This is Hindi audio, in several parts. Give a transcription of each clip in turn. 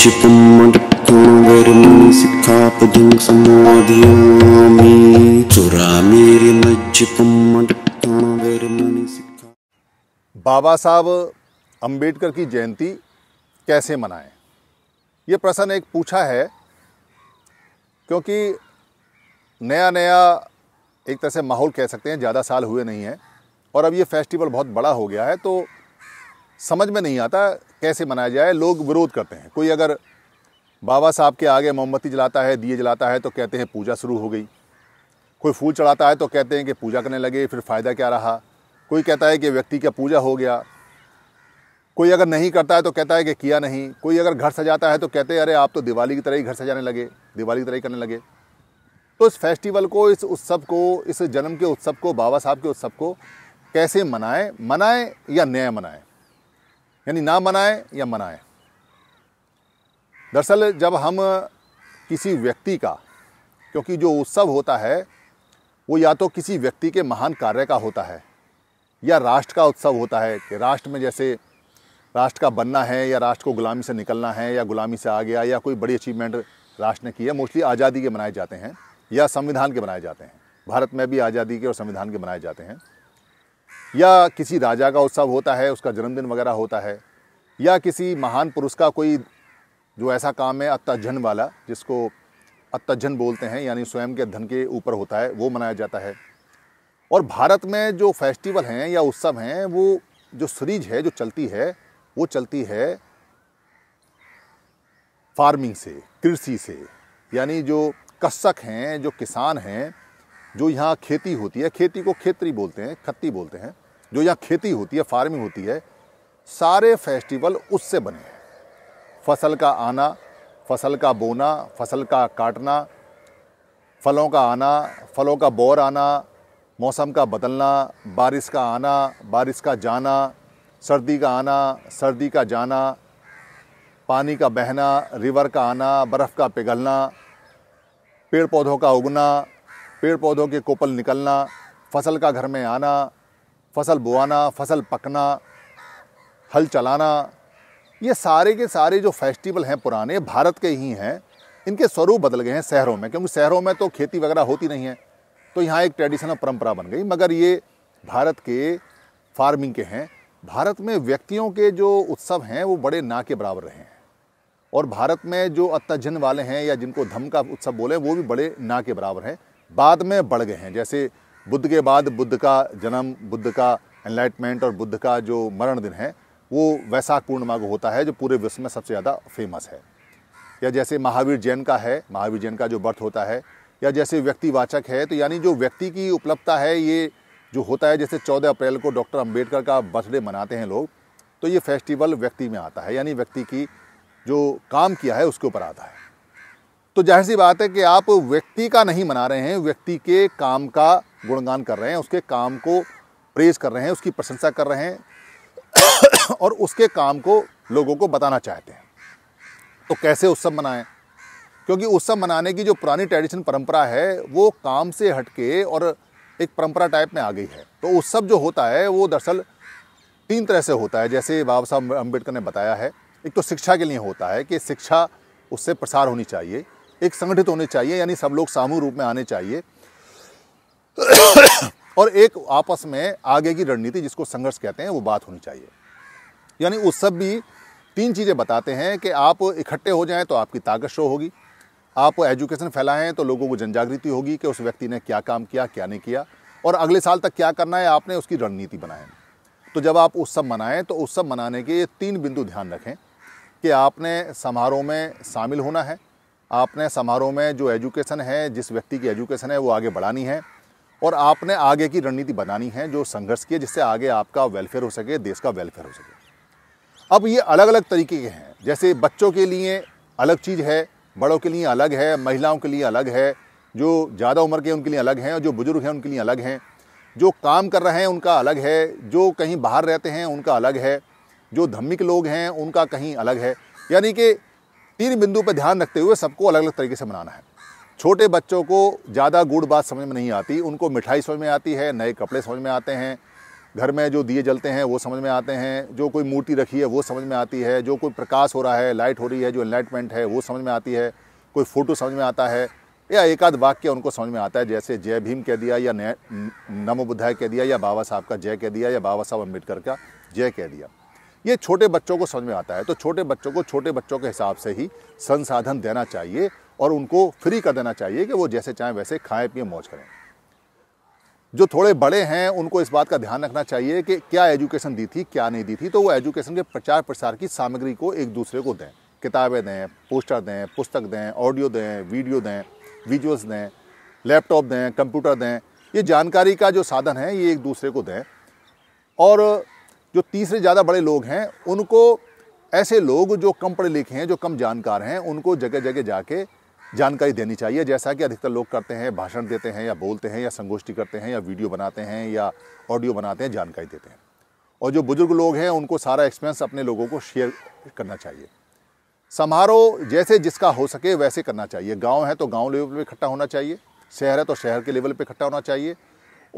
बाबा साहब अंबेडकर की जयंती कैसे मनाएं ये प्रश्न एक पूछा है क्योंकि नया नया एक तरह से माहौल कह सकते हैं ज़्यादा साल हुए नहीं हैं और अब ये फेस्टिवल बहुत बड़ा हो गया है तो समझ में नहीं आता कैसे मनाया जाए लोग विरोध करते हैं कोई अगर बाबा साहब के आगे मोमबत्ती जलाता है दिए जलाता है तो कहते हैं पूजा शुरू हो गई कोई फूल चढ़ाता है तो कहते हैं कि पूजा करने लगे फिर फ़ायदा क्या रहा कोई कहता है कि व्यक्ति का पूजा हो गया कोई अगर नहीं करता है तो कहता है कि किया नहीं कोई अगर घर सजाता है तो कहते हैं अरे आप तो दिवाली की तरह ही घर सजाने लगे दिवाली की तरह ही करने लगे तो इस फेस्टिवल को इस उत्सव को इस जन्म के उत्सव को बाबा साहब के उत्सव को कैसे मनाएं मनाएं या न्याय मनाएं यानी ना मनाएं या मनाएं दरअसल जब हम किसी व्यक्ति का क्योंकि जो उत्सव होता है वो या तो किसी व्यक्ति के महान कार्य का होता है या राष्ट्र का उत्सव होता है कि राष्ट्र में जैसे राष्ट्र का बनना है या राष्ट्र को गुलामी से निकलना है या गुलामी से आ गया या कोई बड़ी अचीवमेंट राष्ट्र ने की है मोस्टली आज़ादी के मनाए जाते हैं या संविधान के बनाए जाते हैं भारत में भी आज़ादी के और संविधान के बनाए जाते हैं या किसी राजा का उत्सव होता है उसका जन्मदिन वगैरह होता है या किसी महान पुरुष का कोई जो ऐसा काम है अत्ताजन वाला जिसको अत्ताजन बोलते हैं यानी स्वयं के धन के ऊपर होता है वो मनाया जाता है और भारत में जो फेस्टिवल हैं या उत्सव हैं वो जो सीरीज है जो चलती है वो चलती है फार्मिंग से कृषि से यानी जो कृषक हैं जो किसान हैं जो यहाँ खेती होती है खेती को खेतरी बोलते हैं खत्ती बोलते हैं जो यहाँ खेती होती है फार्मिंग होती है सारे फेस्टिवल उससे बने हैं फसल का आना फसल का बोना फसल का काटना फलों का आना फलों का बोर आना मौसम का बदलना बारिश का आना बारिश का जाना सर्दी का आना सर्दी का जाना पानी का बहना रिवर का आना बर्फ़ का पिघलना पेड़ पौधों का उगना पेड़ पौधों के कोपल निकलना फसल का घर में आना फसल बोआना फसल पकना हल चलाना ये सारे के सारे जो फेस्टिवल हैं पुराने भारत के ही हैं इनके स्वरूप बदल गए हैं शहरों में क्योंकि शहरों में तो खेती वगैरह होती नहीं है तो यहाँ एक ट्रेडिशनल परंपरा बन गई मगर ये भारत के फार्मिंग के हैं भारत में व्यक्तियों के जो उत्सव हैं वो बड़े ना के बराबर रहे हैं और भारत में जो अत्ताजन वाले हैं या जिनको धम का उत्सव बोले वो भी बड़े ना के बराबर हैं बाद में बढ़ गए हैं जैसे बुद्ध के बाद बुद्ध का जन्म बुद्ध का एनलाइटमेंट और बुद्ध का जो मरण दिन है वो वैसाख पूर्णिमा को होता है जो पूरे विश्व में सबसे ज़्यादा फेमस है या जैसे महावीर जैन का है महावीर जैन का जो बर्थ होता है या जैसे व्यक्तिवाचक है तो यानी जो व्यक्ति की उपलब्धता है ये जो होता है जैसे 14 अप्रैल को डॉक्टर अंबेडकर का बर्थडे मनाते हैं लोग तो ये फेस्टिवल व्यक्ति में आता है यानी व्यक्ति की जो काम किया है उसके ऊपर आता है तो जाहिर सी बात है कि आप व्यक्ति का नहीं मना रहे हैं व्यक्ति के काम का गुणगान कर रहे हैं उसके काम को प्रेज कर रहे हैं उसकी प्रशंसा कर रहे हैं और उसके काम को लोगों को बताना चाहते हैं तो कैसे उत्सव मनाएं क्योंकि उत्सव मनाने की जो पुरानी ट्रेडिशन परंपरा है वो काम से हटके और एक परंपरा टाइप में आ गई है तो उत्सव जो होता है वो दरअसल तीन तरह से होता है जैसे बाबा साहब अम्बेडकर ने बताया है एक तो शिक्षा के लिए होता है कि शिक्षा उससे प्रसार होनी चाहिए एक संगठित होने चाहिए यानी सब लोग सामूह रूप में आने चाहिए और एक आपस में आगे की रणनीति जिसको संघर्ष कहते हैं वो बात होनी चाहिए यानी उस सब भी तीन चीज़ें बताते हैं कि आप इकट्ठे हो जाएं तो आपकी ताकत शो होगी आप एजुकेशन फैलाएं तो लोगों को जनजागृति होगी कि उस व्यक्ति ने क्या काम किया क्या नहीं किया और अगले साल तक क्या करना है आपने उसकी रणनीति बनाए तो जब आप उत्सव मनाएं तो उत्सव मनाने के ये तीन बिंदु ध्यान रखें कि आपने समारोह में शामिल होना है आपने समारोह में जो एजुकेशन है जिस व्यक्ति की एजुकेशन है वो आगे बढ़ानी है और आपने आगे की रणनीति बनानी है जो संघर्ष की है जिससे आगे आपका वेलफेयर हो सके देश का वेलफेयर हो सके अब ये अलग अलग तरीके के हैं जैसे बच्चों के लिए अलग चीज़ है बड़ों के लिए अलग है महिलाओं के लिए अलग है जो ज़्यादा उम्र के उनके लिए अलग हैं जो बुज़ुर्ग हैं उनके लिए अलग हैं जो काम कर रहे हैं उनका अलग है जो कहीं बाहर रहते हैं उनका अलग है जो धम्मिक लोग हैं उनका कहीं अलग है यानी कि तीन बिंदु पर ध्यान रखते हुए सबको अलग अलग तरीके से बनाना है छोटे बच्चों को ज़्यादा गुड़ बात समझ में नहीं आती उनको मिठाई समझ में आती है नए कपड़े समझ में आते हैं घर में जो दिए जलते हैं वो समझ में आते हैं जो कोई मूर्ति रखी है वो समझ में आती है जो कोई प्रकाश हो रहा है लाइट हो रही है जो इनलाइटमेंट है वो समझ में आती है कोई फ़ोटो समझ में आता है या एक आध वाक्य उनको समझ में आता है जैसे जय भीम कह दिया या नमो बुद्धाय कह दिया या बाबा साहब का जय कह दिया या बाबा साहब अम्बेडकर का जय कह दिया ये छोटे बच्चों को समझ में आता है तो छोटे बच्चों को छोटे बच्चों के हिसाब से ही संसाधन देना चाहिए और उनको फ्री कर देना चाहिए कि वो जैसे चाहें वैसे खाएं पिए मौज करें जो थोड़े बड़े हैं उनको इस बात का ध्यान रखना चाहिए कि क्या एजुकेशन दी थी क्या नहीं दी थी तो वो एजुकेशन के प्रचार प्रसार की सामग्री को एक दूसरे को दें किताबें दें पोस्टर दें पुस्तक दें ऑडियो दें वीडियो दें वीडियोस दें लैपटॉप दें कंप्यूटर दें ये जानकारी का जो साधन है ये एक दूसरे को दें और जो तीसरे ज़्यादा बड़े लोग हैं उनको ऐसे लोग जो कम पढ़े लिखे हैं जो कम जानकार हैं उनको जगह जगह जाके जानकारी देनी चाहिए जैसा कि अधिकतर लोग करते हैं भाषण देते हैं या बोलते हैं या संगोष्ठी करते हैं या वीडियो बनाते हैं या ऑडियो बनाते हैं जानकारी देते हैं और जो बुज़ुर्ग लोग हैं उनको सारा एक्सपीरियंस अपने लोगों को शेयर करना चाहिए समारोह जैसे जिसका हो सके वैसे करना चाहिए गांव है तो गांव लेवल पे इकट्ठा होना चाहिए शहर है तो शहर के लेवल पे इकट्ठा होना चाहिए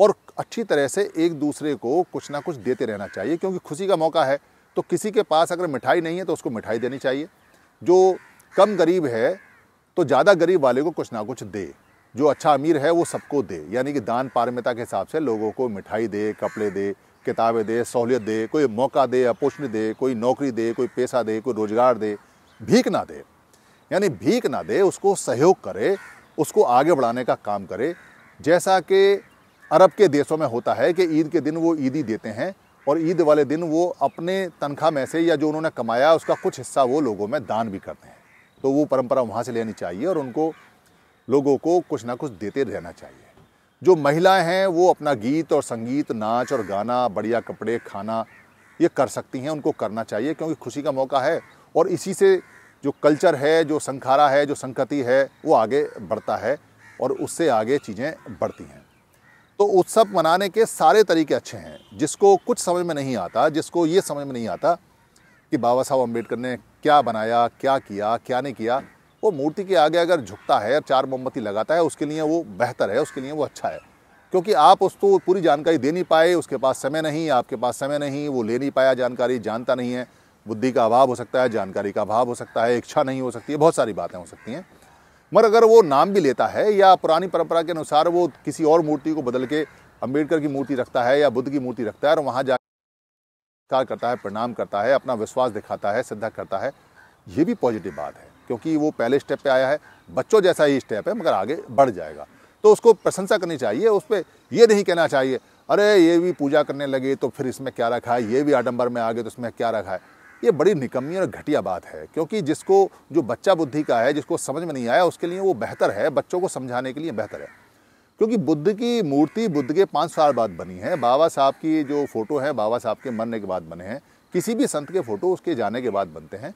और अच्छी तरह से एक दूसरे को कुछ ना कुछ देते रहना चाहिए क्योंकि खुशी का मौका है तो किसी के पास अगर मिठाई नहीं है तो उसको मिठाई देनी चाहिए जो कम गरीब है तो ज़्यादा गरीब वाले को कुछ ना कुछ दे जो अच्छा अमीर है वो सबको दे यानी कि दान पारमिता के हिसाब से लोगों को मिठाई दे कपड़े दे किताबें दे सहूलियत दे कोई मौका दे अपोषण दे कोई नौकरी दे कोई पैसा दे कोई रोज़गार दे भीख ना दे यानी भीख ना दे उसको सहयोग करे उसको आगे बढ़ाने का काम करे जैसा कि अरब के देशों में होता है कि ईद के दिन वो ईदी देते हैं और ईद वाले दिन वो अपने तनख्वाह में से या जो उन्होंने कमाया उसका कुछ हिस्सा वो लोगों में दान भी करते हैं तो वो परंपरा वहाँ से लेनी चाहिए और उनको लोगों को कुछ ना कुछ देते रहना चाहिए जो महिलाएं हैं वो अपना गीत और संगीत नाच और गाना बढ़िया कपड़े खाना ये कर सकती हैं उनको करना चाहिए क्योंकि खुशी का मौका है और इसी से जो कल्चर है जो संखारा है जो संकति है वो आगे बढ़ता है और उससे आगे चीज़ें बढ़ती हैं तो उत्सव मनाने के सारे तरीके अच्छे हैं जिसको कुछ समझ में नहीं आता जिसको ये समझ में नहीं आता कि बाबा साहब अम्बेडकर ने क्या बनाया क्या किया क्या नहीं किया वो मूर्ति के आगे अगर झुकता है चार मोमबत्ती लगाता है उसके लिए वो बेहतर है उसके लिए वो अच्छा है क्योंकि आप उसको तो पूरी जानकारी दे नहीं पाए उसके पास समय नहीं आपके पास समय नहीं वो ले नहीं पाया जानकारी जानता नहीं है बुद्धि का अभाव हो सकता है जानकारी का अभाव हो सकता है इच्छा नहीं हो सकती है बहुत सारी बातें हो सकती हैं मगर अगर वो नाम भी लेता है या पुरानी परंपरा के अनुसार वो किसी और मूर्ति को बदल के अम्बेडकर की मूर्ति रखता है या बुद्ध की मूर्ति रखता है और वहाँ जाकर करता है प्रणाम करता है अपना विश्वास दिखाता है श्रद्धा करता है ये भी पॉजिटिव बात है क्योंकि वो पहले स्टेप पे आया है बच्चों जैसा ही स्टेप है मगर आगे बढ़ जाएगा तो उसको प्रशंसा करनी चाहिए उस पर यह नहीं कहना चाहिए अरे ये भी पूजा करने लगे तो फिर इसमें क्या रखा है ये भी आडम्बर में आ गए तो इसमें क्या रखा है ये बड़ी निकम्मी और घटिया बात है क्योंकि जिसको जो बच्चा बुद्धि का है जिसको समझ में नहीं आया उसके लिए वो बेहतर है बच्चों को समझाने के लिए बेहतर है क्योंकि बुद्ध की मूर्ति बुद्ध के पाँच साल बाद बनी है बाबा साहब की जो फ़ोटो है बाबा साहब के मरने के बाद बने हैं किसी भी संत के फ़ोटो उसके जाने के बाद बनते हैं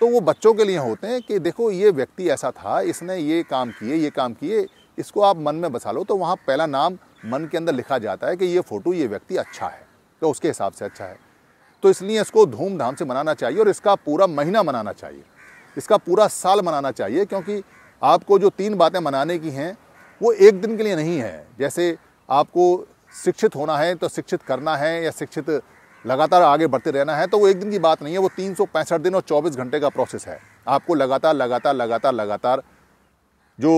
तो वो बच्चों के लिए होते हैं कि देखो ये व्यक्ति ऐसा था इसने ये काम किए ये काम किए इसको आप मन में बसा लो तो वहाँ पहला नाम मन के अंदर लिखा जाता है कि ये फ़ोटो ये व्यक्ति अच्छा है तो उसके हिसाब से अच्छा है तो इसलिए इसको धूमधाम से मनाना चाहिए और इसका पूरा महीना मनाना चाहिए इसका पूरा साल मनाना चाहिए क्योंकि आपको जो तीन बातें मनाने की हैं वो एक दिन के लिए नहीं है जैसे आपको शिक्षित होना है तो शिक्षित करना है या शिक्षित लगातार आगे बढ़ते रहना है तो वो एक दिन की बात नहीं है वो तीन दिन और चौबीस घंटे का प्रोसेस है आपको लगातार लगातार लगातार लगातार जो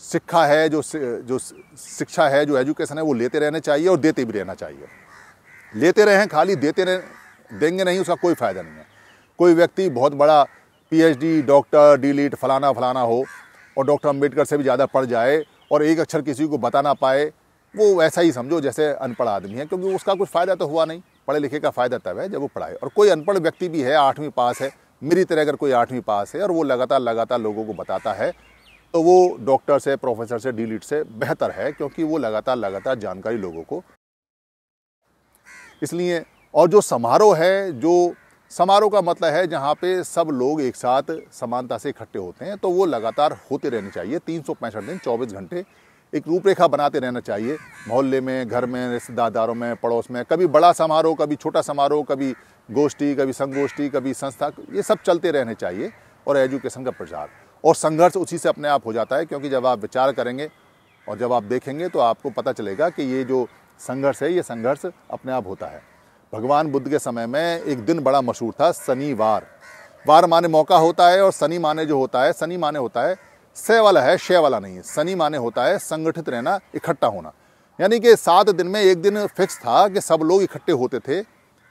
शिक्षा है जो जो शिक्षा है जो एजुकेशन है वो लेते रहने चाहिए और देते भी रहना चाहिए लेते रहें खाली देते रहें देंगे नहीं उसका कोई फ़ायदा नहीं है कोई व्यक्ति बहुत बड़ा पीएचडी डॉक्टर डीलीट फलाना फलाना हो और डॉक्टर अम्बेडकर से भी ज़्यादा पढ़ जाए और एक अक्षर किसी को बता ना पाए वो ऐसा ही समझो जैसे अनपढ़ आदमी है क्योंकि उसका कुछ फ़ायदा तो हुआ नहीं पढ़े लिखे का फ़ायदा तब है जब वो पढ़ाए और कोई अनपढ़ व्यक्ति भी है आठवीं पास है मेरी तरह अगर कोई आठवीं पास है और वो लगातार लगातार लोगों को बताता है तो वो डॉक्टर से प्रोफेसर से डी e से बेहतर है क्योंकि वो लगातार लगातार जानकारी लोगों को इसलिए और जो समारोह है जो समारोह का मतलब है जहाँ पे सब लोग एक साथ समानता से इकट्ठे होते हैं तो वो लगातार होते रहने चाहिए तीन सौ पैंसठ दिन चौबीस घंटे एक रूपरेखा बनाते रहना चाहिए मोहल्ले में घर में रिश्तेदारों में पड़ोस में कभी बड़ा समारोह कभी छोटा समारोह कभी गोष्ठी कभी संगोष्ठी कभी संस्था ये सब चलते रहने चाहिए और एजुकेशन का प्रचार और संघर्ष उसी से अपने आप हो जाता है क्योंकि जब आप विचार करेंगे और जब आप देखेंगे तो आपको पता चलेगा कि ये जो संघर्ष है ये संघर्ष अपने आप होता है भगवान बुद्ध के समय में एक दिन बड़ा मशहूर था शनिवार वार माने मौका होता है और शनि माने जो होता है शनि माने होता है से वाला है शे वाला नहीं है शनि माने होता है संगठित रहना इकट्ठा होना यानी कि सात दिन में एक दिन फिक्स था कि सब लोग इकट्ठे होते थे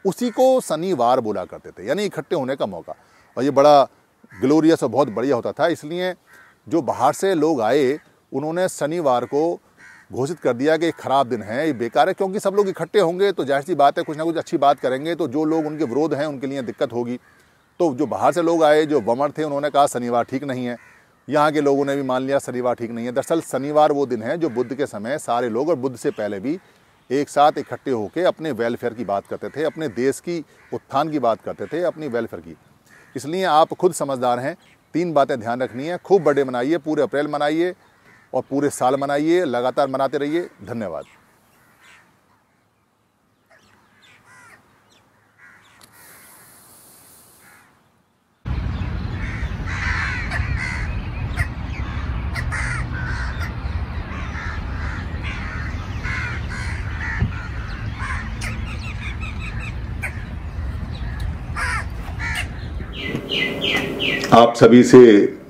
उसी को शनिवार बोला करते थे यानी इकट्ठे होने का मौका और ये बड़ा ग्लोरियस और बहुत बढ़िया होता था इसलिए जो बाहर से लोग आए उन्होंने शनिवार को घोषित कर दिया कि ख़राब दिन है ये बेकार है क्योंकि सब लोग इकट्ठे होंगे तो जाहिर सी बात है कुछ ना कुछ अच्छी बात करेंगे तो जो लोग उनके विरोध हैं उनके लिए दिक्कत होगी तो जो बाहर से लोग आए जो वमर थे उन्होंने कहा शनिवार ठीक नहीं है यहाँ के लोगों ने भी मान लिया शनिवार ठीक नहीं है दरअसल शनिवार वो दिन है जो बुद्ध के समय सारे लोग और बुद्ध से पहले भी एक साथ इकट्ठे होकर अपने वेलफेयर की बात करते थे अपने देश की उत्थान की बात करते थे अपनी वेलफेयर की इसलिए आप खुद समझदार हैं तीन बातें ध्यान रखनी है खूब बर्थडे मनाइए पूरे अप्रैल मनाइए और पूरे साल मनाइए लगातार मनाते रहिए धन्यवाद आप सभी से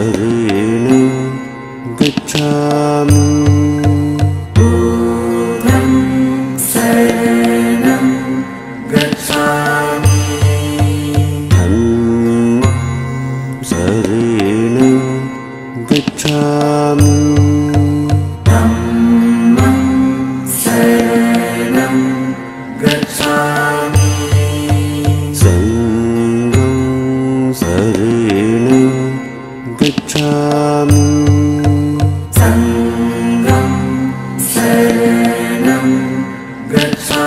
शरीरं गच्छामि That's